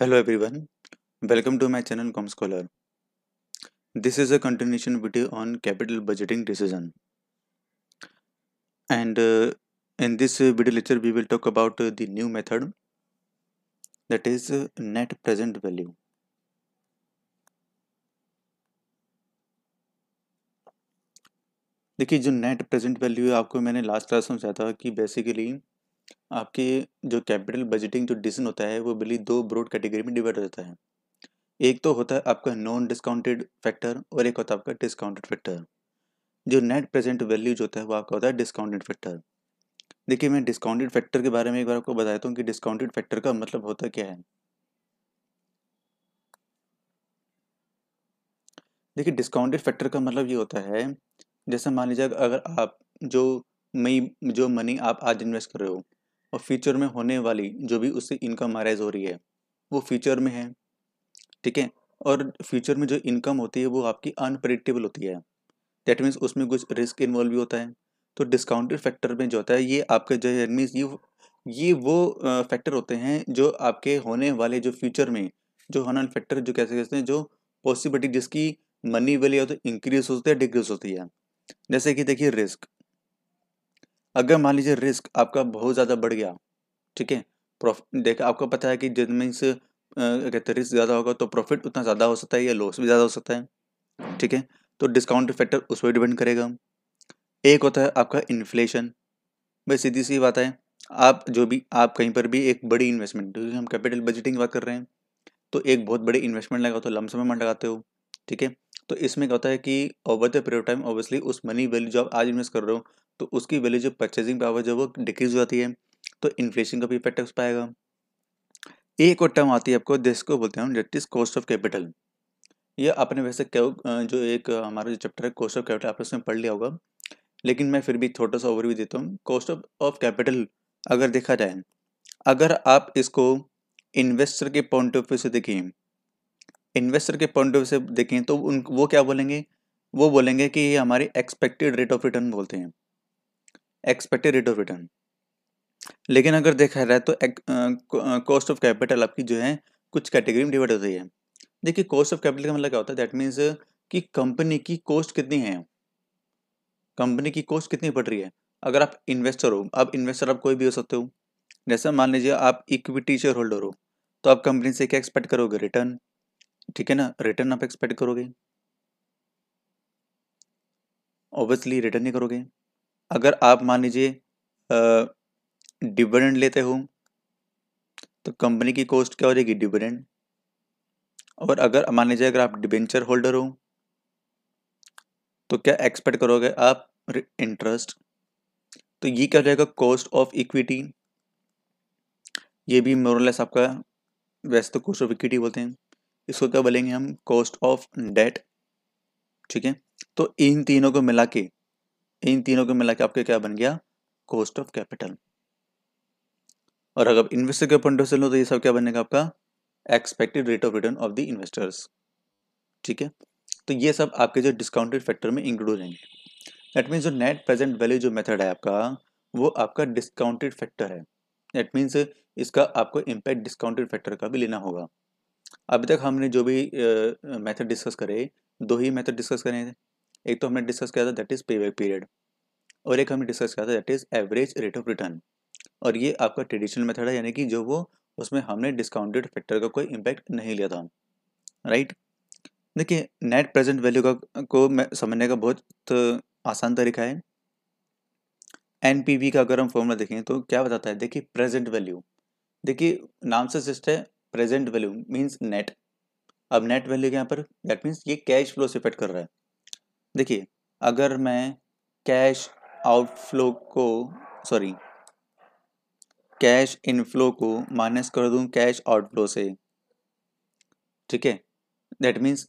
Hello everyone welcome to my channel com scholar this is a continuation video on capital budgeting decision and in this video lecture we will talk about the new method that is net present value देखिए जो net present value है आपको मैंने last class समझाया था कि basically आपके जो कैपिटल बजटिंग जो डिसीजन होता है वो बिली दो ब्रॉड कैटेगरी में डिवाइड हो जाता है एक तो होता है आपका नॉन डिस्काउंटेड फैक्टर और एक होता है आपका डिस्काउंटेड फैक्टर जो नेट प्रेजेंट वैल्यू जो होता है वो आपका होता है डिस्काउंटेड फैक्टर देखिए मैं डिस्काउंटेड फैक्टर के बारे में एक बार आपको बताता हूँ कि डिस्काउंटेड फैक्टर का मतलब होता क्या है देखिए डिस्काउंटेड फैक्टर का मतलब ये होता है जैसे मान लीजिए अगर आप जो मई जो मनी आप आज इन्वेस्ट कर रहे हो और फ्यूचर में होने वाली जो भी उससे इनकम अराइज हो रही है वो फ्यूचर में है ठीक है और फ्यूचर में जो इनकम होती है वो आपकी अनप्रडिक्टेबल होती है दैट मीन्स उसमें कुछ रिस्क इन्वॉल्व भी होता है तो डिस्काउंटेड फैक्टर में जो होता है ये आपके जो है मीन्स ये ये वो फैक्टर होते हैं जो आपके होने वाले जो फ्यूचर में जो होने वाले फैक्टर जो कैसे कहते हैं जो पॉसिबिलिटी जिसकी मनी वैल्यू तो इंक्रीज होती है डिक्रीज होती है जैसे कि देखिए रिस्क अगर मान लीजिए रिस्क आपका बहुत ज़्यादा बढ़ गया ठीक है देखा आपको पता है कि जब मीन्स कहते रिस्क ज़्यादा होगा तो प्रॉफिट उतना ज़्यादा हो सकता है या लॉस भी ज़्यादा हो सकता है ठीक है तो डिस्काउंट फैक्टर उस पर डिपेंड करेगा एक होता है आपका इन्फ्लेशन भाई सीधी सी बात है आप जो भी आप कहीं पर भी एक बड़ी इन्वेस्टमेंट क्योंकि हम कैपिटल बजटिंग की बात कर रहे हैं तो एक बहुत बड़ी इन्वेस्टमेंट लगाओ तो लमसम अमाउंट लगाते हो ठीक है तो इसमें क्या होता है कि over the period time obviously उस मनी वैल्यू जो आप आज इन्वेस्ट कर रहे हो तो उसकी वैल्यू जो परचेजिंग पावर जो वो डिक्रीज हो जाती है तो इन्फ्लेशन का भी इफेक्ट उस पाएगा एक और टर्म आती है आपको देश को बोलते हैं that is cost of capital ये आपने वैसे क्यों जो एक हमारा जो चैप्टर है कॉस्ट ऑफ कैपिटल आपने उसमें पढ़ लिया होगा लेकिन मैं फिर भी छोटा सा ओवरव्यू देता हूँ कॉस्ट ऑफ ऑफ कैपिटल अगर देखा जाए अगर आप इसको इन्वेस्टर के पॉइंट ऑफ व्यू से देखें इन्वेस्टर के पॉइंट ऑफ व्यू से देखें तो उन वो क्या बोलेंगे वो बोलेंगे कि ये हमारे एक्सपेक्टेड रेट ऑफ रिटर्न बोलते हैं एक्सपेक्टेड रेट ऑफ रिटर्न लेकिन अगर देखा जाए तो कॉस्ट ऑफ कैपिटल आपकी जो है कुछ कैटेगरी में डिवाइड होती है देखिए कॉस्ट ऑफ कैपिटल का मतलब क्या होता है दैट मीन्स कि कंपनी की कॉस्ट कितनी है कंपनी की कॉस्ट कितनी पड़ रही है अगर आप इन्वेस्टर हो आप इन्वेस्टर आप कोई भी हो सकते हो जैसे मान लीजिए आप इक्विटी शेयर होल्डर हो तो आप कंपनी से क्या एक्सपेक्ट करोगे रिटर्न ठीक है ना रिटर्न आप एक्सपेक्ट करोगे ऑब्वियसली रिटर्न नहीं करोगे अगर आप मान लीजिए डिविडेंड लेते हो तो कंपनी की कॉस्ट क्या हो जाएगी डिविडेंड और अगर मान लीजिए अगर आप डिबेंचर होल्डर हो तो क्या एक्सपेक्ट करोगे आप इंटरेस्ट तो ये क्या हो जाएगा कॉस्ट ऑफ इक्विटी ये भी मोरलेस आपका वैसे तो कॉस्ट ऑफ इक्विटी बोलते हैं इसको क्या बोलेंगे हम कॉस्ट ऑफ डेट ठीक है तो इन तीनों को मिला के इन तीनों को मिला के आपके क्या बन गया कॉस्ट ऑफ कैपिटल और अगर इन्वेस्टर के पॉइंट ऑफ से लो तो ये सब क्या बनेगा आपका expected rate of return of the investors ठीक है तो ये सब आपके जो डिस्काउंटेड फैक्टर में इंक्लूड हो जाएंगे दैट मीन्स जो नेट प्रेजेंट वैल्यू जो मेथड है आपका वो आपका डिस्काउंटेड फैक्टर है दैट मीन्स इसका आपको इम्पैक्ट डिस्काउंटेड फैक्टर का भी लेना होगा अभी तक हमने जो भी मेथड uh, डिस्कस करे दो ही मेथड डिस्कस करे एक तो हमने डिस्कस किया था that is pay back period और एक हमने डिस्कस किया था that is average rate of return और ये आपका ट्रेडिशनल मेथड है यानी कि जो वो उसमें हमने डिस्काउंटेड फैक्टर का कोई इम्पैक्ट नहीं लिया था राइट देखिए नेट प्रेजेंट वैल्यू का को समझने का बहुत आसान तरीका है एन का अगर हम फॉर्मूला देखें तो क्या बताता है देखिए प्रेजेंट वैल्यू देखिए नाम से सिस्ट है प्रेजेंट वैल्यू मीन्स नेट अब नेट वैल्यू के यहाँ पर दैट मीन्स ये कैश फ्लो से इफेक्ट कर रहा है देखिए अगर मैं कैश आउटफ्लो को सॉरी कैश इनफ्लो को माइनस कर दूं कैश आउटफ्लो से ठीक है दैट मीन्स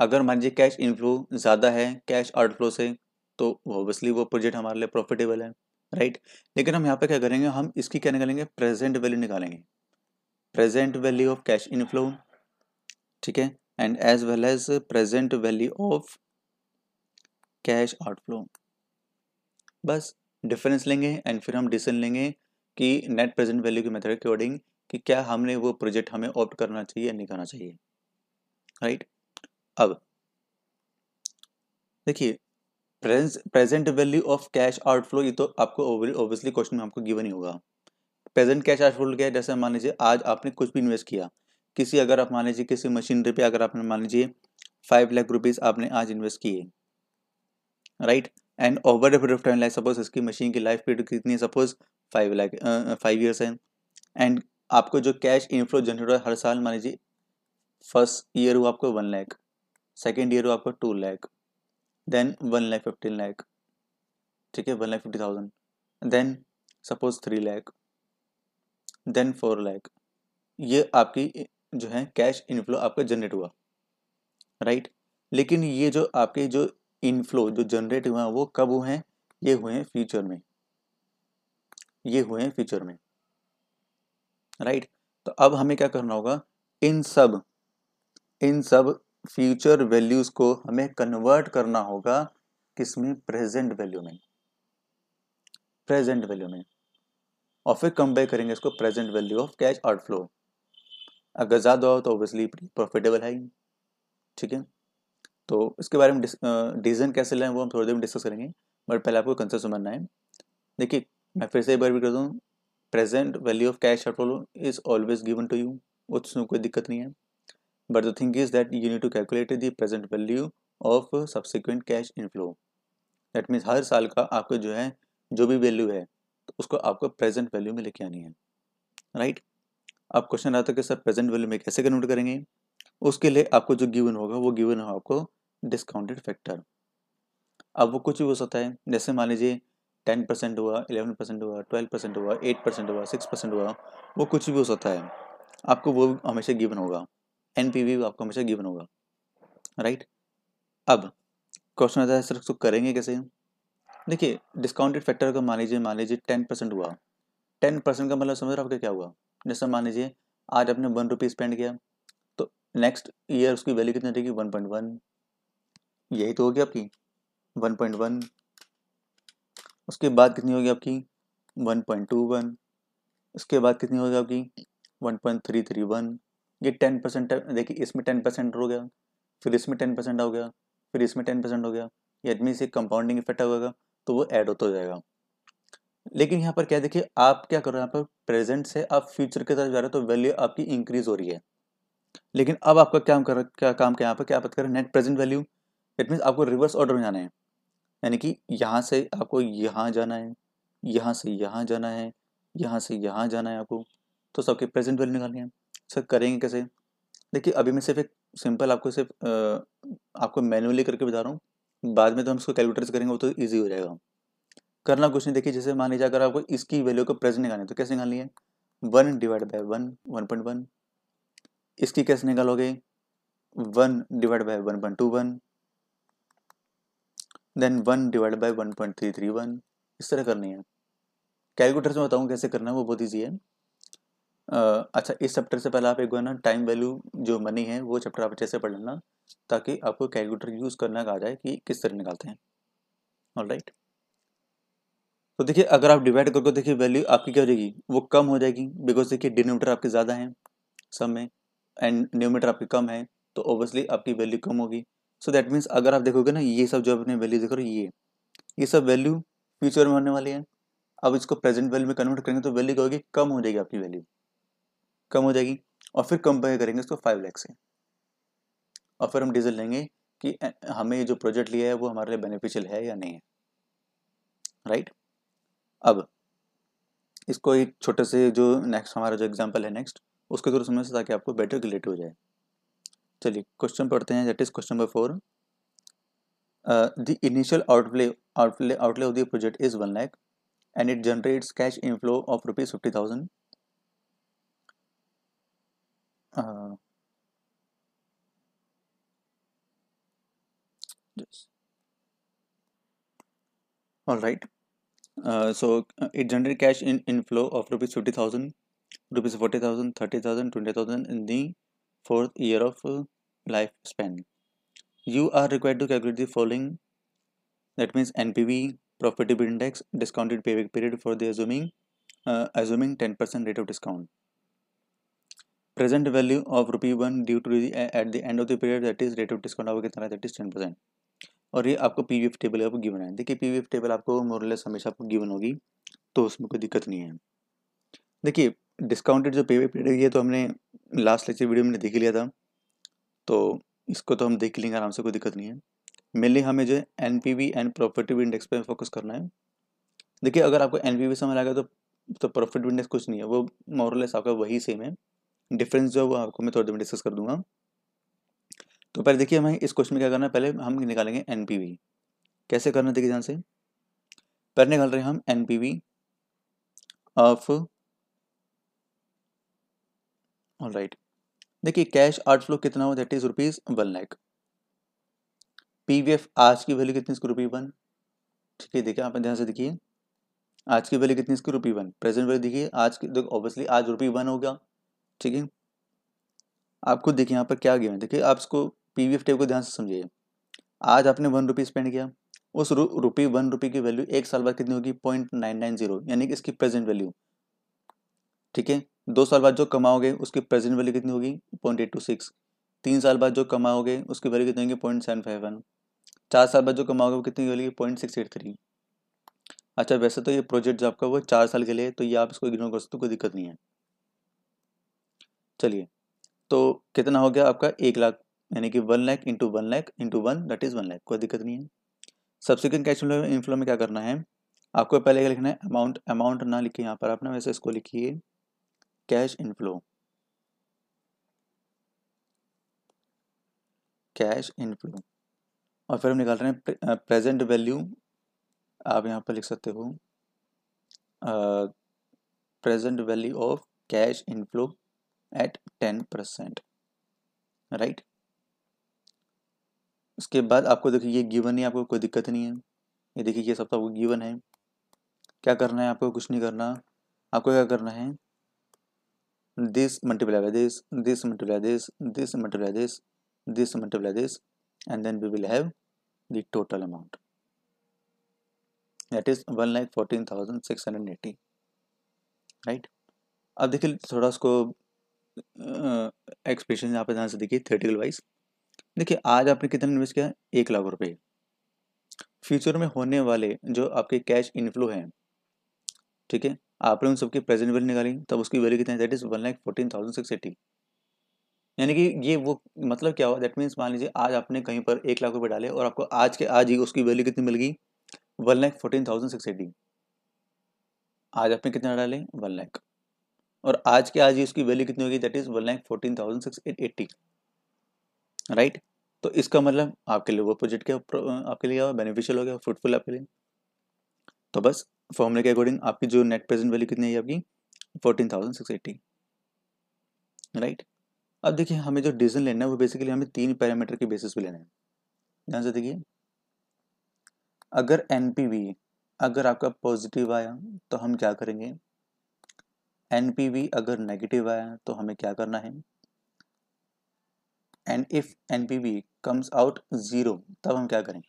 अगर मान लीजिए कैश इनफ्लो ज़्यादा है कैश आउटफ्लो से तो ओबियसली वो प्रोजेक्ट हमारे लिए प्रॉफिटेबल है राइट लेकिन हम यहाँ पे क्या करेंगे हम इसकी क्या निकालेंगे प्रेजेंट वैल्यू निकालेंगे present value of cash inflow ठीक है and as well as present value of cash outflow बस डिफरेंस लेंगे एंड फिर हम डिसीजन लेंगे कि नेट प्रेजेंट वैल्यू की मेथड के अकॉर्डिंग कि क्या हमने वो प्रोजेक्ट हमें ऑप्ट करना चाहिए या नहीं करना चाहिए राइट right? अब देखिए present value of cash outflow ये तो आपको ऑब्वियसली क्वेश्चन में आपको गिवन ही होगा प्रेजेंट कैश आउटफ्लो क्या है जैसे मान लीजिए आज आपने कुछ भी इन्वेस्ट किया किसी अगर आप मान लीजिए किसी मशीनरी पे अगर आपने मान लीजिए फाइव लाख रुपीज़ आपने आज इन्वेस्ट किए right and over a period of time like suppose इसकी मशीन की लाइफ पीरियड कितनी है suppose five lakh five years है एंड आपको जो कैश इनफ्लो जनरेट हुआ हर साल मान लीजिए फर्स्ट ईयर हुआ आपको वन लाख सेकेंड ईयर हुआ आपको two lakh then one lakh fifteen lakh ठीक है one lakh fifty thousand then suppose three lakh then four lakh ये आपकी जो है कैश इनफ्लो आपका जनरेट हुआ राइट right? लेकिन ये जो आपके जो इनफ्लो जो जनरेट हुआ वो कब हुए हैं ये हुए हैं फ्यूचर में ये हुए हैं फ्यूचर में राइट right? तो अब हमें क्या करना होगा इन सब इन सब फ्यूचर वैल्यूज को हमें कन्वर्ट करना होगा किसमें प्रेजेंट वैल्यू में प्रेजेंट वैल्यू में और फिर कंपेयर करेंगे इसको present value of cash outflow अगर ज़्यादा हो तो ऑब्वियसली प्रॉफिटेबल है ठीक है तो इसके बारे में डिसीजन कैसे लें वो हम थोड़ी देर में डिस्कस करेंगे बट पहले आपको कंसर्स समझना है देखिए मैं फिर से एक बार भी कर दूँ present value of cash flow is always given to you उसमें कोई दिक्कत नहीं है but the thing is that you need to calculate the present value of subsequent cash inflow that means हर साल का आपको जो है जो भी वैल्यू है तो उसको आपको प्रेजेंट वैल्यू में लेके आनी है राइट अब क्वेश्चन आता है कि सर प्रेजेंट वैल्यू में कैसे कन्वर्ट करेंगे उसके लिए आपको जो गिवन होगा वो गिवन हो आपको डिस्काउंटेड फैक्टर अब वो कुछ भी हो सकता है जैसे मान लीजिए टेन परसेंट हुआ इलेवन परसेंट हुआ ट्वेल्व परसेंट हुआ एट परसेंट हुआ सिक्स परसेंट हुआ वो कुछ भी हो सकता है आपको वो हमेशा गिवन होगा एन पी वी आपको हमेशा गिवन होगा राइट अब क्वेश्चन आता है सर तो करेंगे कैसे देखिए डिस्काउंटेड फैक्टर का मान लीजिए मान लीजिए टेन परसेंट हुआ टेन परसेंट का मतलब समझ रहे हो आपका क्या हुआ जैसे मान लीजिए आज आपने वन रुपीज स्पेंड किया तो नेक्स्ट ईयर उसकी वैल्यू कितनी रहेगी वन पॉइंट वन यही तो होगी आपकी वन पॉइंट वन उसके बाद कितनी होगी आपकी वन पॉइंट टू वन उसके बाद कितनी होगी आपकी one point three three one ये टेन परसेंट देखिए इसमें टेन परसेंट हो गया फिर इसमें टेन परसेंट हो गया फिर इसमें टेन परसेंट हो गया ये आदमी से कंपाउंडिंग इफेक्ट होगा तो वो ऐड होता जाएगा लेकिन यहाँ पर क्या देखिए आप क्या कर रहे हो यहाँ पर प्रेजेंट से आप फ्यूचर की तरफ जा रहे हो तो वैल्यू आपकी इंक्रीज हो रही है लेकिन अब आपका क्या कर रहा क्या काम क्या यहाँ पर क्या बात कर रहे हैं net present value it means आपको रिवर्स ऑर्डर में जाना है यानी कि यहाँ से आपको यहाँ जाना है यहाँ से यहाँ जाना है यहाँ से यहाँ जाना है आपको तो सबके प्रेजेंट वैल्यू निकालनी है सर करेंगे कैसे देखिए अभी मैं सिर्फ एक सिंपल आपको सिर्फ आपको मैनुअली करके बता रहा हूँ बाद में तो हम इसको कैलकुलेटर्स करेंगे वो तो ईजी हो जाएगा करना कुछ नहीं देखिए जैसे मान लीजिए अगर आपको इसकी वैल्यू को प्रेजेंट निकालनी है तो कैसे निकालनी है one divide by one one point one इसकी कैसे निकालोगे one divide by one point two one then one divide by one point three three one इस तरह करनी है कैलकुलेटर से बताऊँ कैसे करना है वो बहुत ईजी है आ, अच्छा इस चैप्टर से पहले आप एक बार ना टाइम वैल्यू जो मनी है वो चैप्टर आप अच्छे से पढ़ लेना ताकि आपको कैलकुलेटर यूज़ करना आ जाए कि किस तरह निकालते हैं ऑल राइट तो देखिए अगर आप डिवाइड करके देखिए वैल्यू आपकी क्या हो जाएगी वो कम हो जाएगी बिकॉज देखिए डिनोमीटर आपके ज़्यादा हैं सम में एंड न्यूमीटर आपके कम है तो ओबियसली आपकी वैल्यू कम होगी सो दैट मीन्स अगर आप देखोगे ना ये सब जो अपने वैल्यू देख रहे हो ये ये सब वैल्यू फ्यूचर में होने वाली है अब इसको प्रेजेंट वैल्यू में कन्वर्ट करेंगे तो वैल्यू क्या होगी कम हो जाएगी आपकी वैल्यू कम हो जाएगी और फिर कंपेयर करेंगे इसको फाइव लैख से और फिर हम डीजल लेंगे कि हमें जो प्रोजेक्ट लिया है वो हमारे लिए बेनिफिशियल है या नहीं है राइट right? अब इसको एक छोटे से जो नेक्स्ट हमारा जो एग्जाम्पल है नेक्स्ट उसके थ्रू समझ से ताकि आपको बेटर क्लियर हो जाए चलिए क्वेश्चन पढ़ते हैं that is question number four the initial outlay outlay outlay of the project is one lakh and it generates cash inflow of rupees fifty thousand all right so it generate cash in inflow of rupees fifty thousand rupees forty thousand thirty thousand twenty thousand in the fourth year of life span You are required to calculate the following that means NPV, profitability index, discounted payback period for the assuming uh, assuming 10% rate of discount. Present value of rupee 1 due to the at the end of the period that is rate of discount आपका kitna that is 10% और ये आपको P V F table आपको given है देखिए P V F table आपको मोरलेस हमेशा आपको गिवन होगी तो उसमें कोई दिक्कत नहीं है देखिए डिस्काउंटेड जो पे वे पीरियड है तो हमने लास्ट लेक्चर वीडियो में देख लिया था तो इसको तो हम देख लेंगे आराम से कोई दिक्कत नहीं है मेनली हमें जो है N P V and profitability index पर फोकस करना है देखिए अगर आपको एन पी वी समझ आ गया तो तो प्रॉफिट इंडेक्स कुछ नहीं है वो मोरलेस आपका वही सेम है डिफरेंस जो है वो आपको मैं थोड़ी देर में डिस्कस कर दूंगा तो पहले देखिए हमें इस क्वेश्चन में क्या करना है पहले हम निकालेंगे एन पी वी कैसे करना है देखिए ध्यान से पहले निकाल रहे हैं हम N P V of all right देखिए कैश आउट फ्लो कितना हो that is rupees one lakh PVF आज की वैल्यू कितनी इसकी रुपी वन ठीक है देखिए आप ध्यान से देखिए आज की वैल्यू कितनी इसकी रुपी वन प्रेजेंट वैल्यू देखिए आज की देखो ऑब्वियसली आज रुपी वन हो गया ठीक है आप खुद देखिए यहाँ पर क्या गया है देखिए आप इसको पी वी को ध्यान से समझिए आज आपने वन रुपी स्पेंड किया उस रु, रुपी वन रुपी की वैल्यू एक साल बाद कितनी होगी पॉइंट नाइन नाइन जीरो यानी कि इसकी प्रेजेंट वैल्यू ठीक है दो साल बाद जो कमाओगे उसकी प्रेजेंट वैल्यू कितनी होगी पॉइंट एट टू सिक्स तीन साल बाद जो कमाओगे उसकी वैल्यू कितनी होगी पॉइंट सेवन फाइव वन चार साल बाद जो कमाओगे वो कितनी value point six eight three अच्छा वैसे तो ये प्रोजेक्ट जो आपका वो चार साल के लिए तो ये आप इसको इग्नोर कर सकते हो कोई दिक्कत नहीं है चलिए तो कितना हो गया आपका एक लाख यानी कि one lakh into one lakh into one that is one lakh कोई दिक्कत नहीं है सब्सिक्वेंट कैश फ्लो इनफ्लो में क्या करना है आपको पहले क्या लिखना है अमाउंट अमाउंट ना लिखिए यहाँ पर आपने वैसे इसको लिखिए कैश इनफ्लो कैश इनफ्लो और फिर हम निकाल रहे हैं प्रेजेंट वैल्यू आप यहाँ पर लिख सकते हो present value of cash inflow at ten percent right उसके बाद आपको देखिए ये गिवन है आपको कोई दिक्कत नहीं है ये देखिए ये सब तो आपको गिवन है क्या करना है आपको कुछ नहीं करना आपको क्या करना है this multiply by this this multiply this this multiply this this multiply this and then we will have the total amount that is one lakh fourteen thousand six hundred eighty right अब देखिए थोड़ा उसको एक्सप्रेशन यहाँ पे ध्यान से देखिए थेटिकल wise देखिए आज आपने कितना इन्वेस्ट किया एक लाख रुपए फ्यूचर में होने वाले जो आपके कैश इनफ्लो हैं ठीक है आपने उन सबकी प्रेजेंट वैल्यू निकाली तब उसकी वैल्यू कितनी that is one like fourteen thousand six eighty यानी कि ये वो मतलब क्या हुआ दैट मीन्स मान लीजिए आज आपने कहीं पर एक लाख रुपये डाले और आपको आज के आज ही उसकी वैल्यू कितनी मिल गई one lakh fourteen thousand six eighty आज आपने कितना डाले वन लाख और आज के आज ही उसकी वैल्यू कितनी होगी that is one lakh fourteen thousand six eighty right तो इसका मतलब आपके लिए वो प्रोजेक्ट क्या आपके लिए बेनिफिशियल हो गया फ्रूटफुल आपके लिए तो बस फॉर्मूले के अकॉर्डिंग आपकी जो नेट प्रेजेंट वैल्यू कितनी है आपकी fourteen thousand six eighty right अब देखिए हमें जो डिसीजन लेना है वो बेसिकली हमें तीन पैरामीटर के बेसिस पे लेना है ध्यान से देखिए अगर एन अगर आपका पॉजिटिव आया तो हम क्या करेंगे एन अगर नेगेटिव आया तो हमें क्या करना है and if N comes out zero तब हम क्या करेंगे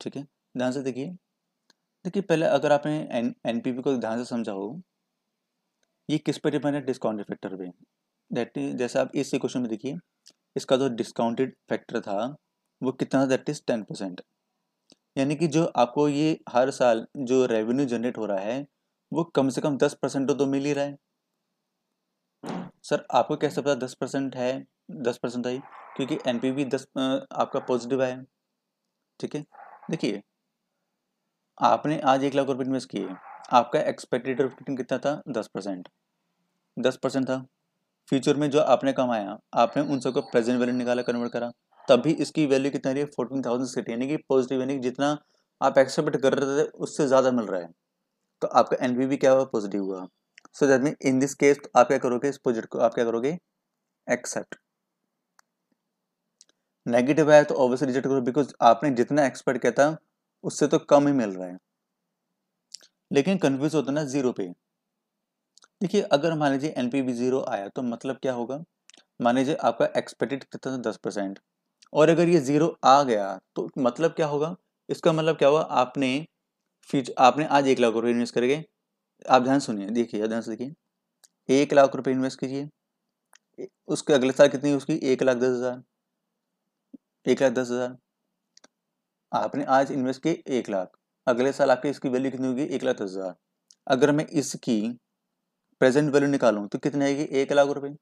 ठीक है ध्यान से देखिए देखिए पहले अगर आपने एन एन को ध्यान से समझा हो ये किस पर डिपेंड है डिस्काउंटेड फैक्टर पे दैट इज जैसे आप इस क्वेश्चन में देखिए इसका जो डिस्काउंटेड फैक्टर था वो कितना दैट इज टेन परसेंट यानी कि जो आपको ये हर साल जो रेवेन्यू जनरेट हो रहा है वो कम से कम दस परसेंट तो मिल ही रहा है सर आपको कैसे पता दस परसेंट है दस परसेंट आई क्योंकि एन पी दस आपका पॉजिटिव है ठीक है देखिए आपने आज एक लाख रुपए इन्वेस्ट किए आपका एक्सपेक्टेड रिटर्न कितना था दस परसेंट दस परसेंट था फ्यूचर में जो आपने कमाया आपने उन सबको प्रेजेंट वैल्यू निकाला कन्वर्ट करा तभी इसकी वैल्यू कितना रही है फोर्टीन थाउजेंड सिक्स यानी कि पॉजिटिव यानी कि जितना आप एक्सपेक्ट कर रहे थे उससे ज़्यादा मिल रहा है तो आपका एन क्या हुआ पॉजिटिव हुआ so that mean in this case आप क्या करोगे इस प्रोजेक्ट को आप क्या करोगे एक्सेप्ट नेगेटिव आया तो ऑब्वियसली रिजेक्ट करो बिकॉज आपने जितना एक्सपेक्ट किया था उससे तो कम ही मिल रहा है लेकिन कंफ्यूज होता ना जीरो पे देखिए अगर मान लीजिए एन पी जीरो आया तो मतलब क्या होगा मान लीजिए आपका एक्सपेक्टेड कितना था दस परसेंट और अगर ये जीरो आ गया तो मतलब क्या होगा इसका मतलब क्या हुआ आपने फ्यूचर आपने आज एक लाख रुपये इन्वेस्ट करके आप ध्यान सुनिए देखिए ध्यान से देखिए एक लाख रुपये इन्वेस्ट कीजिए उसके अगले साल कितनी उसकी एक लाख दस हज़ार एक लाख दस हज़ार आपने आज इन्वेस्ट किए एक लाख अगले साल आपकी इसकी वैल्यू कितनी होगी एक लाख दस हज़ार अगर मैं इसकी प्रेजेंट वैल्यू निकालूँ तो कितनी आएगी एक लाख रुपए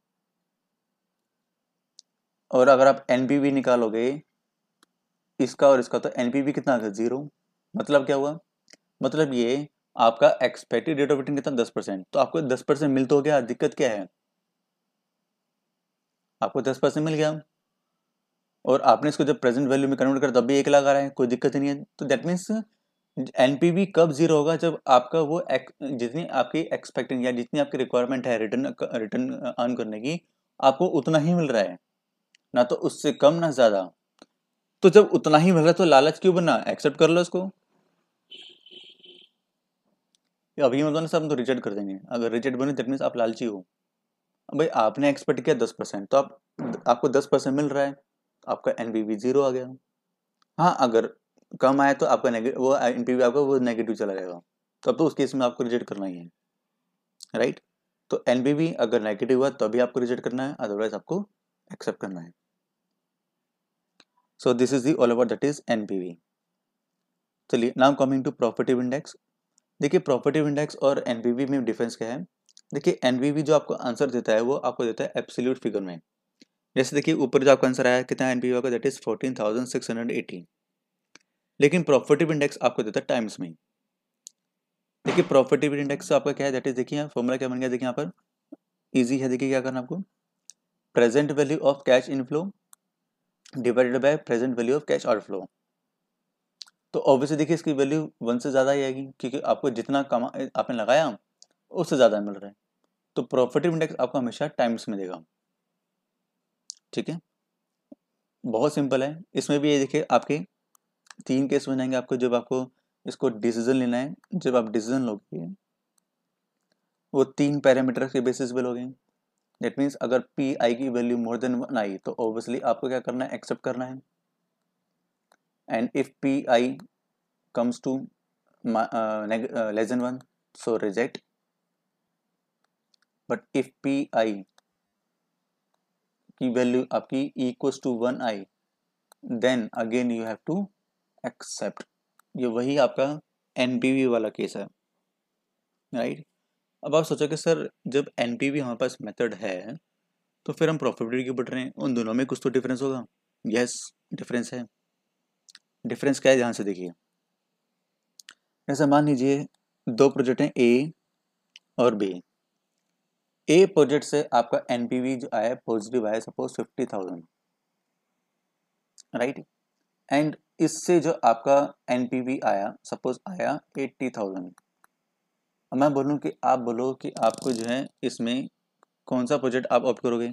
और अगर आप एन निकालोगे इसका और इसका तो एन कितना आ गया जीरो मतलब क्या हुआ मतलब ये आपका एक्सपेक्टेड रेट ऑफ रिटर्न कितना दस परसेंट तो आपको दस परसेंट मिल तो गया दिक्कत क्या है आपको दस परसेंट मिल गया और आपने इसको जब प्रेजेंट वैल्यू में कन्वर्ट कर तब भी एक लाख आ रहा है कोई दिक्कत नहीं है तो दैट मीन्स एन कब जीरो होगा जब आपका वो एक, जितनी आपकी एक्सपेक्टिंग या जितनी आपकी रिक्वायरमेंट है रिटर्न रिटर्न अर्न करने की आपको उतना ही मिल रहा है ना तो उससे कम ना ज़्यादा तो जब उतना ही मिल रहा है तो लालच क्यों बनना एक्सेप्ट कर लो इसको अभी मतलब सब तो रिजेक्ट कर देंगे अगर रिजेक्ट बने दैट मीन्स आप लालची हो भाई आपने एक्सपेक्ट किया दस परसेंट तो आप आपको दस परसेंट मिल रहा है आपका एन पी वी जीरो आ गया हाँ अगर कम आए तो आपका नेगेटिव वो एन पी वी आपका वो नेगेटिव चला जाएगा तब तो, तो उस केस में आपको रिजेक्ट करना ही है राइट तो एन पी वी अगर नेगेटिव हुआ तभी आपको रिजेक्ट करना है अदरवाइज आपको एक्सेप्ट करना है so this is the all about that is चलिए now coming to profitability index देखिए प्रॉफिटिव इंडेक्स और एनपीवी में डिफरेंस क्या है देखिए एनपीवी जो आपको आंसर देता है वो आपको देता है एब्सोल्यूट फिगर में जैसे देखिए ऊपर जो आपका आंसर आया कितना एन पी होगा that is fourteen thousand six hundred eighteen लेकिन प्रॉफिटिव इंडेक्स आपको देता है टाइम्स में देखिए प्रॉफिटिव इंडेक्स आपका क्या है दैट इज देखिए फॉर्मूला क्या बन गया देखिए यहाँ पर ईजी है देखिए क्या करना आपको present value of cash inflow divided by present value of cash outflow तो ऑब्वियसली देखिए इसकी वैल्यू वन से ज़्यादा ही आएगी क्योंकि आपको जितना कमा आपने लगाया उससे ज़्यादा मिल रहा है तो प्रॉफिटिव इंडेक्स आपको हमेशा टाइम्स में देगा ठीक है बहुत सिंपल है इसमें भी ये देखिए आपके तीन केस बन जाएंगे आपको जब आपको इसको डिसीजन लेना है जब आप डिसीजन लोगे वो तीन पैरामीटर के बेसिस पे लोगे दैट मीन्स अगर पी आई की value more than one I तो ऑब्वियसली आपको क्या करना है एक्सेप्ट करना है and if P I comes to less than one so reject but if P I की वैल्यू आपकी equals to one I then again you have to accept ये वही आपका एन वाला केस है राइट right? अब आप कि सर जब एन हमारे पास मेथड है तो फिर हम प्रॉफिटेबिलिटी क्यों बढ़ रहे हैं उन दोनों में कुछ तो डिफरेंस होगा यस डिफरेंस है डिफरेंस क्या है ध्यान से देखिए जैसे मान लीजिए दो प्रोजेक्ट हैं ए और बी ए प्रोजेक्ट से आपका एनपीवी जो आया पॉजिटिव आया suppose fifty thousand right and इससे जो आपका एनपीवी आया सपोज आया एट्टी थाउजेंड मैं बोलूँ कि आप बोलो कि आपको जो है इसमें कौन सा प्रोजेक्ट आप ऑप्ट करोगे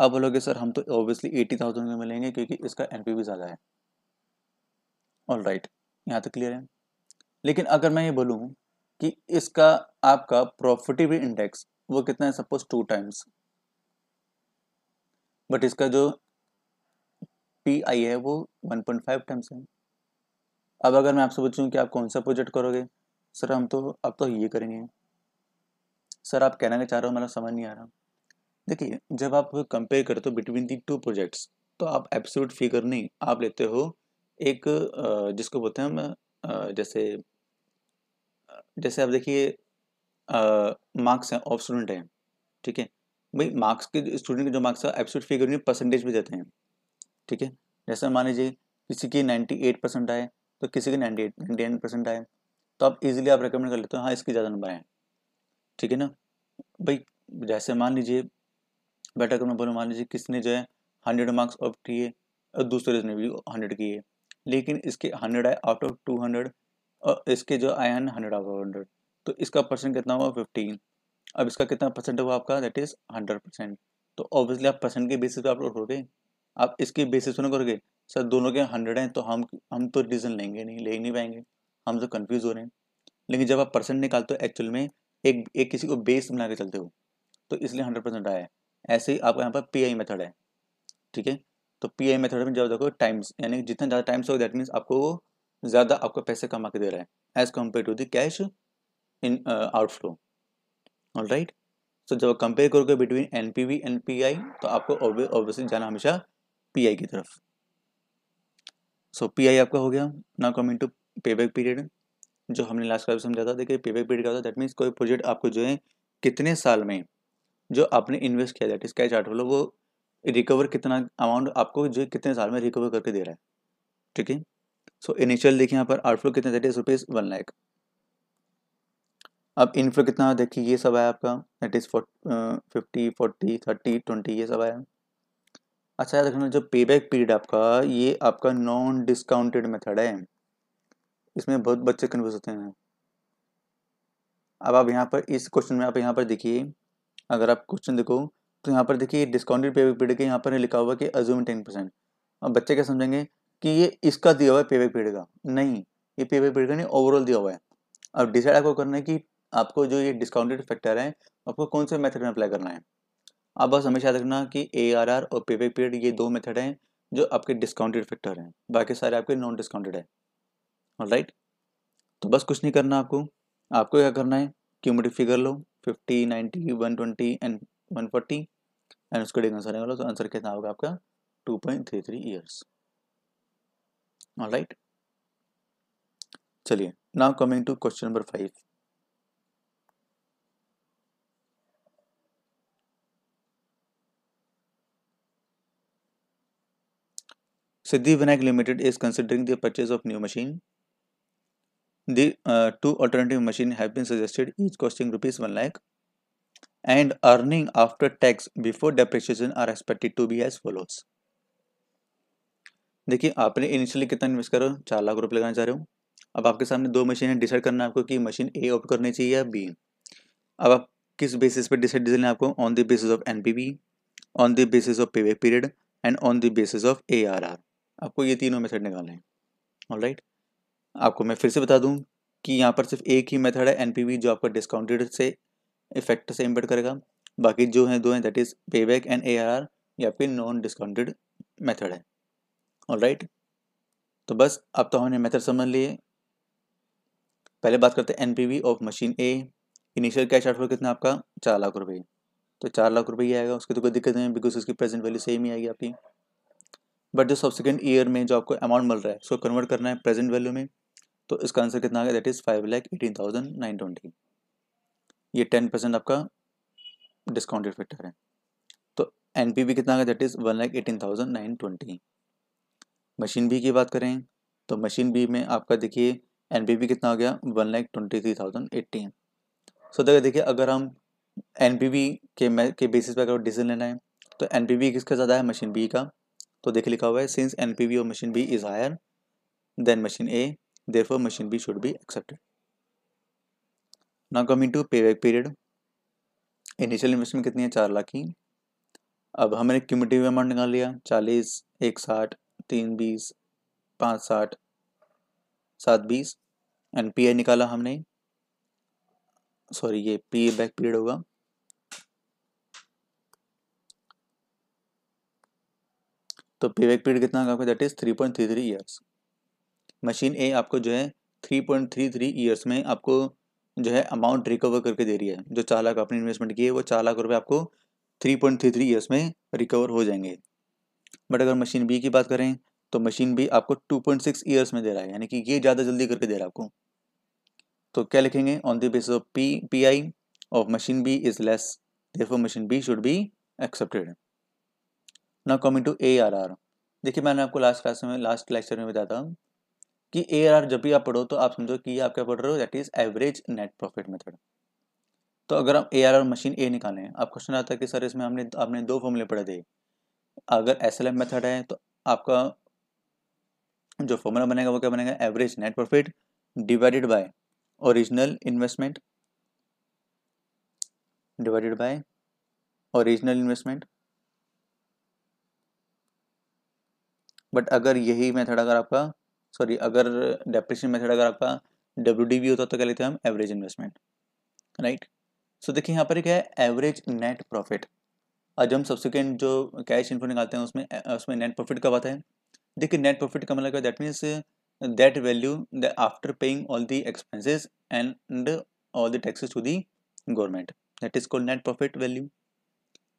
आप बोलोगे सर हम तो ऑब्वियसली एटी थाउजेंड में मिलेंगे क्योंकि इसका एन पी ज़्यादा है ऑल राइट यहाँ तक क्लियर है लेकिन अगर मैं ये बोलूँ कि इसका आपका प्रॉफिटिव इंडेक्स वो कितना है सपोज टू टाइम्स बट इसका जो पी आई है वो 1.5 टाइम्स है अब अगर मैं आपसे पूछूं कि आप कौन सा प्रोजेक्ट करोगे सर हम तो अब तो ये करेंगे सर आप कहना क्या चाह रहे हो मतलब समझ नहीं आ रहा देखिए जब आप कंपेयर करते हो बिटवीन दी टू प्रोजेक्ट्स तो आप एब्सोल्यूट फिगर नहीं आप लेते हो एक जिसको बोलते हैं हम जैसे जैसे आप देखिए मार्क्स हैं ऑफ स्टूडेंट हैं ठीक है भाई मार्क्स के स्टूडेंट के जो मार्क्स है एब्सोल्यूट फिगर में परसेंटेज भी देते हैं ठीक है जैसे मान लीजिए किसी के 98 परसेंट आए तो किसी के 98 नाइन्टी परसेंट आए तो आप इजीली आप रिकमेंड कर लेते हो हाँ इसके ज़्यादा नंबर आए ठीक है ना भाई जैसे मान लीजिए बेटर कर मैं बोलूँ मान लीजिए किसने जो है हंड्रेड मार्क्स ऑफ किए और दूसरे ने भी हंड्रेड किए लेकिन इसके हंड्रेड आए आउट ऑफ टू हंड्रेड और इसके जो आए हैं हंड्रेड आउट ऑफ हंड्रेड तो इसका परसेंट कितना हुआ फिफ्टीन अब इसका कितना परसेंट हुआ आपका दैट इज हंड्रेड परसेंट तो ऑब्वियसली आप परसेंट के बेसिस पे आप लोग करोगे आप इसके बेसिस पर करोगे सर दोनों के हंड्रेड हैं तो हम हम तो डिसीजन लेंगे नहीं ले नहीं पाएंगे हम तो कन्फ्यूज हो रहे हैं लेकिन जब आप परसेंट निकालते हो एक्चुअल में एक एक किसी को बेस बना के चलते हो तो इसलिए हंड्रेड परसेंट आया है ऐसे ही आपका यहाँ पर पी आई मेथड है ठीक है तो पी आई मेथड में जब देखो टाइम्स यानी जितना ज़्यादा टाइम्स होगा दैट मीन्स आपको ज़्यादा आपको पैसे कमा के दे रहा है as compare to the cash in outflow all right so जब कंपेयर करोगे between N P V and P I तो आपको ऑब्वियसली जाना हमेशा पी आई की तरफ सो so, पी आई आपका हो गया ना coming to pay back period जो हमने लास्ट क्लास समझा था देखिए पे बैक पीरियड क्या होता है दैट मीन्स कोई प्रोजेक्ट आपको जो है कितने साल में जो आपने इन्वेस्ट किया दैट इज कैच आउट वो रिकवर कितना अमाउंट आपको जो कितने साल में रिकवर करके दे रहा है ठीक है सो इनिशियल देखिए यहाँ पर आउटफ्लो कितने that is rupees one lakh अब इनफ्लो कितना देखिए ये सब आया आपका that is fifty forty thirty twenty ये सब आया अच्छा याद रखना जो पे बैक पीरियड आपका ये आपका नॉन डिस्काउंटेड मेथड है इसमें बहुत बच्चे कन्फ्यूज होते हैं अब आप यहाँ पर इस क्वेश्चन में आप यहाँ पर देखिए अगर आप क्वेश्चन देखो तो यहाँ पर देखिए डिस्काउंटेड पे बैक पीरियड के यहाँ पर लिखा हुआ कि अज्यूम टेन परसेंट अब बच्चे क्या समझेंगे कि ये इसका दिया हुआ है पे बैक पीरियड का नहीं ये पे बैक पीरियड का नहीं ओवरऑल दिया हुआ है अब डिसाइड आपको करना है कि आपको जो ये डिस्काउंटेड फैक्टर है आपको कौन से मेथड में अप्लाई करना है आप बस हमेशा याद रखना कि ए आर आर और पेबैक पीरियड ये दो मेथड हैं जो आपके डिस्काउंटेड फैक्टर हैं बाकी सारे आपके नॉन डिस्काउंटेड है राइट तो बस कुछ नहीं करना आपको आपको क्या करना है क्यूमटिव फिगर लो fifty ninety one twenty and one forty and उसको डेक आंसर निकालो तो आंसर कितना होगा आपका two point three three years right चलिए now coming to question number five Siddhi Vinayak Limited is considering the purchase of new machine. The uh, two alternative machine have been suggested, each costing rupees one lakh. And earning after tax before depreciation are expected to be as follows. देखिए आपने initially कितना invest करो चार लाख रुपए लगाना चाह रहे हो अब आपके सामने दो मशीन है डिसाइड करना आपको कि मशीन ए ऑप्ट करनी चाहिए या बी अब आप किस बेसिस पे डिसाइड करना आपको on the basis of NPV on the basis of payback period and on the basis of ARR आपको ये तीनों मेथड निकालने हैं ऑल राइट आपको मैं फिर से बता दूं कि यहाँ पर सिर्फ एक ही मेथड है एनपीवी जो आपका डिस्काउंटेड से इफेक्ट से इम्पेक्ट करेगा बाकी जो हैं दो हैं that is pay back and A R ये आपकी नॉन डिस्काउंटेड मेथड है ऑल राइट तो बस अब तो हमने मेथड समझ लिए पहले बात करते हैं V of machine A initial cash outflow कितना आपका चार लाख रुपये तो चार लाख रुपये ही आएगा उसकी तो कोई दिक्कत नहीं है बिकॉज उसकी प्रेजेंट वैल्यू सेम ही आएगी आपकी बट जो सब्सिक्वेंट ईयर में जो आपको अमाउंट मिल रहा है उसको कन्वर्ट करना है प्रेजेंट वैल्यू में तो इसका आंसर कितना आ गया that is five lakh eighteen thousand nine twenty ये टेन परसेंट आपका डिस्काउंटेड फैक्टर है तो एन पी भी कितना आ गया that is one lakh eighteen thousand nine twenty machine B की बात करें तो मशीन बी में आपका देखिए एन पी भी कितना आ गया one lakh twenty three thousand eighteen so देखिए देखिए अगर हम एन पी बी के बेसिस पर अगर डिसीजन लेना है तो एन पी बी किसका ज़्यादा है मशीन बी का तो देखिए लिखा हुआ है since N P V O machine B is higher than machine A for machine B should be accepted now coming to pay back period initial investment कितनी है चार लाख की अब हमने क्यूमिटिव अमाउंट निकाल लिया चालीस एक साठ तीन बीस पाँच साठ सात बीस एन पी आई निकाला हमने सॉरी ये पी बैक पीरियड होगा तो पे बैक पीरियड कितना होगा आपका that is three point three three years machine A आपको जो है three point three three years में आपको जो है अमाउंट रिकवर करके दे रही है जो चार लाख आपने इन्वेस्टमेंट किए वो चार लाख रुपये आपको three point three three years में रिकवर हो जाएंगे बट अगर मशीन बी की बात करें तो मशीन बी आपको टू पॉइंट सिक्स ईयर्स में दे रहा है यानी कि ये ज़्यादा जल्दी करके दे रहा है आपको तो क्या लिखेंगे on the basis of P P I of machine B is less therefore machine B should be accepted now coming to A R R देखिए मैंने आपको लास्ट क्लास में लास्ट लेक्चर में बताया था कि ए आर आर जब भी आप पढ़ो तो आप समझो कि आप क्या पढ़ रहे हो that is average net profit method तो अगर आप A R R machine A निकालें आप क्वेश्चन आता है कि सर इसमें हमने आपने दो फॉर्मूले पढ़े थे अगर एस एल एम मेथड है तो आपका जो फॉर्मूला बनेगा वो क्या बनेगा average net profit divided by original investment divided by original investment but अगर यही मेथड अगर आपका सॉरी अगर डेप्रेशन मेथड अगर आपका डब्ल्यू भी होता तो कह लेते हैं हम एवरेज इन्वेस्टमेंट राइट सो देखिए यहाँ पर एक है एवरेज नेट प्रॉफिट आज हम सब्सिक्वेंट जो कैश इन्फो निकालते हैं उसमें उसमें नेट प्रॉफिट कब आता है देखिए नेट प्रॉफिट का मतलब क्या that means that value the after paying all the expenses and all the taxes to the government that is called net profit value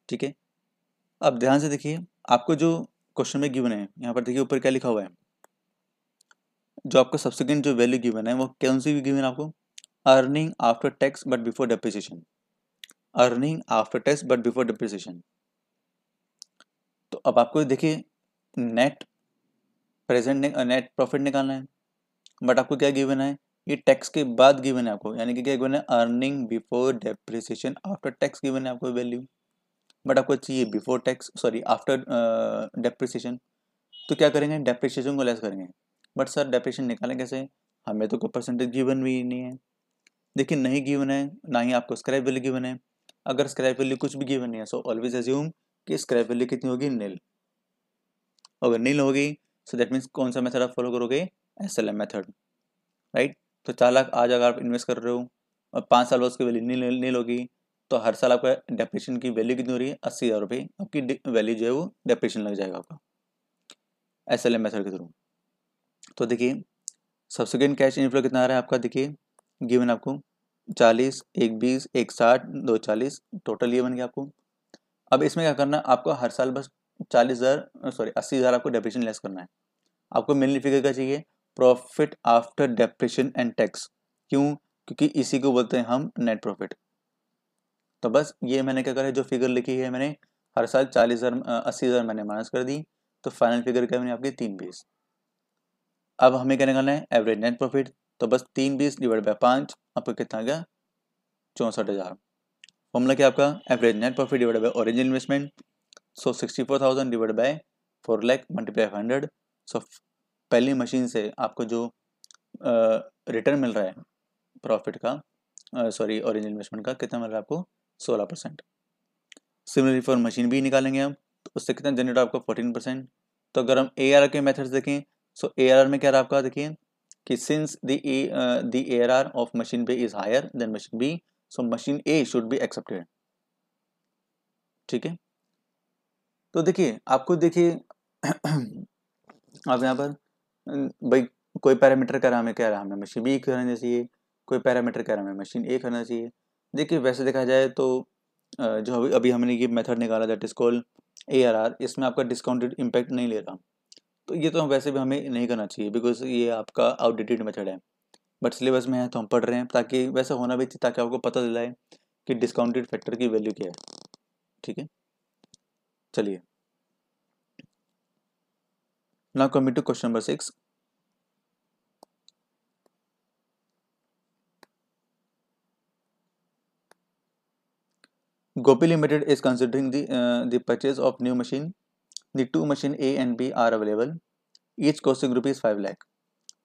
ठीक है अब ध्यान से देखिए आपको जो क्वेश्चन में गिवन है यहाँ पर देखिए ऊपर क्या लिखा हुआ है जो आपका सब्सिक्वेंट जो वैल्यू गिवन है वो कौन सी गिवन आपको earning after tax but before depreciation earning after tax but before depreciation तो अब आपको देखिए नेट प्रेजेंट नेट प्रॉफिट निकालना है बट आपको क्या गिवन है ये टैक्स के बाद गिवन है आपको यानी कि क्या गिवन है earning before depreciation after tax given है आपको वैल्यू बट आपको चाहिए before tax sorry after depreciation तो क्या करेंगे डेप्रिसिएशन को लेस करेंगे बट सर डेप्रिसिएशन निकालें कैसे हमें तो कोई परसेंटेज गिवन भी नहीं है देखिए नहीं गिवन है ना ही आपको स्क्रैप वैल्यू गिवन है अगर स्क्रैप वैल्यू कुछ भी गिवन नहीं है सो ऑलवेज एज्यूम कि स्क्रैप वैल्यू कितनी होगी नील अगर नील होगी सो दैट मीन्स कौन सा मेथड आप फॉलो करोगे S L M method right तो चार लाख आज अगर आप इन्वेस्ट कर रहे हो और पाँच साल बाद उसकी वैल्यू नील नील होगी तो हर साल आपका डेप्रेशन की वैल्यू कितनी हो रही है अस्सी हज़ार रुपये आपकी वैल्यू जो है वो डेप्रेशन लग जाएगा आपका एस एल एम मैथड के थ्रू तो देखिए सब्सिक्वेंट कैश इनफ्लो कितना आ रहा है आपका देखिए गिवन आपको चालीस एक बीस एक साठ दो चालीस टोटल ये बन गया आपको अब इसमें क्या करना है आपको हर साल बस चालीस हज़ार सॉरी अस्सी हज़ार आपको डेप्रेशन लेस करना है आपको मेनली फिगर क्या चाहिए profit after depreciation and tax क्यों क्योंकि इसी को बोलते हैं हम नेट प्रॉफिट तो बस ये मैंने क्या करा जो फिगर लिखी है मैंने हर साल चालीस हज़ार अस्सी हज़ार मैंने माइनस कर दी तो फाइनल फिगर क्या मैंने आपकी तीन बीस अब हमें क्या निकालना है एवरेज नेट प्रॉफिट तो बस तीन बीस डिवाइड बाई पाँच आपका कितना गया चौंसठ हज़ार फॉर्मला क्या आपका average net profit divide by original investment so sixty four thousand divide by four lakh multiply hundred so पहली मशीन से आपको जो रिटर्न मिल रहा है प्रॉफिट का सॉरी ऑरिजिनल इन्वेस्टमेंट का कितना मिल रहा है आपको सोलह परसेंट सिमिलरली फॉर मशीन भी निकालेंगे हम तो उससे कितना जनरेट आपका फोर्टीन परसेंट तो अगर हम ए आर आर के मैथड्स देखें सो ए आर आर में क्या आपका देखिए कि since the the A R R of machine B is higher than machine B so machine A should be accepted ठीक है तो देखिए आपको देखिए आप यहाँ पर भाई कोई पैरामीटर का रहा हमें कह रहा है हमें मशीन बी करना चाहिए कोई पैरामीटर का रहा हमें मशीन ए करना चाहिए देखिए वैसे देखा जाए तो जो अभी अभी हमने ये मेथड निकाला that is call A R R इसमें आपका डिस्काउंटेड इम्पैक्ट नहीं ले रहा तो ये तो हम वैसे भी हमें नहीं करना चाहिए बिकॉज ये आपका आउटडेटेड मेथड है बट सिलेबस में है तो हम पढ़ रहे हैं ताकि वैसा होना भी चाहिए ताकि आपको पता चलाए कि डिस्काउंटेड फैक्टर की वैल्यू क्या है ठीक है चलिए now coming to question number six Gopi Limited is considering the, uh, the purchase of new machine. The two machine A and B are available, each costing rupees 5 lakh.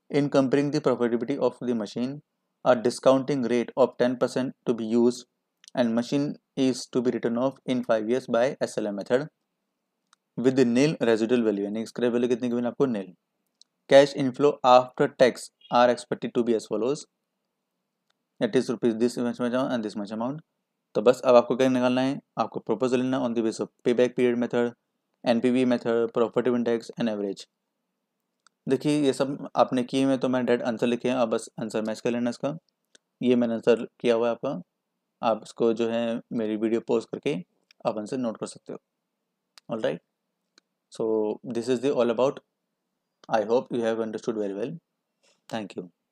In comparing the profitability of the machine, a discounting rate of 10% to be used and machine is to be written off in 5 years by SLM method with the nil residual value And scrap value कितनी given आपको nil cash inflow after tax are expected to be as follows that is rupees this much amount and this much amount तो बस अब आपको क्या निकालना है आपको प्रपोजल लेना on the base of pay back period method N P V method profitability index and average देखिए ये सब आपने किए हुए तो मैंने डेट आंसर लिखे हैं अब बस आंसर मैच कर लेना इसका ये मैंने आंसर किया हुआ है आपका आप इसको जो है मेरी वीडियो पोस्ट करके आप आंसर नोट कर सकते हो all right so this is the all about I hope you have understood very well thank you